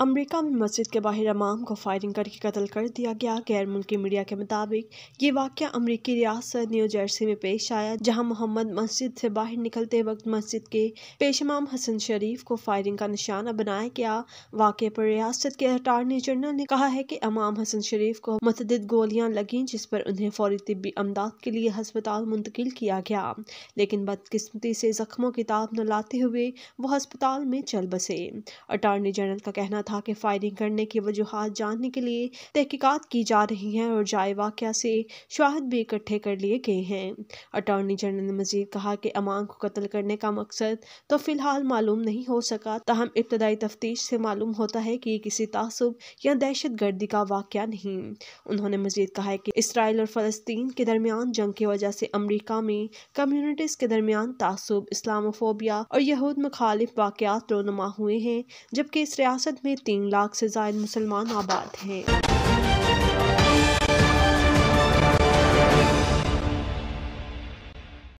America में मस्जिद के बाहर अमाम को फायरिंग करके कत्ल कर दिया गया गैर मुल्की मीडिया के मुताबिक ये वाक्य अमरीकी रियासत न्यू जर्सी में पेश आया जहाँ मोहम्मद मस्जिद से बाहर निकलते वक्त मस्जिद के पेशमाम हसन शरीफ को फायरिंग का निशाना बनाया गया वाक्य पर रियासत के अटारनी जनरल ने कहा है कि अमाम हसन शरीफ को मतदीद गोलियां लगी जिस पर उन्हें फौरी तबी अमदाद के लिए हस्पताल मुंतकिल किया गया लेकिन बदकस्मती से ज़ख्मों की ताब न लाते हुए वो हस्पताल में चल बसे अटारनी जनरल का कहना था कि फायरिंग करने की वजूहत जानने के लिए तहकीकत की जा रही है और जाए वाक़ से शाहद भी इकट्ठे कर लिए गए हैं अटॉर्नी जनरल ने मजीद कहा कि अमान को कत्ल करने का मकसद तो फ़िलहाल मालूम नहीं हो सका तहम इब्तदाई तफ्तीश से मालूम होता है कि ये किसी तसब या दहशत गर्दी का वाक़ नहीं उन्होंने मजीद कहा कि इसराइल और फ़लस्तीन के दरमियान जंग की वजह से अमरीका में कम्यूनिटीज़ के दरमियान तसब इस्लामोफोबिया और यहूद मखालिफ वाक़ रोनुमा हुए हैं जबकि इस रियासत में तीन लाख से जायद मुसलमान आबाद हैं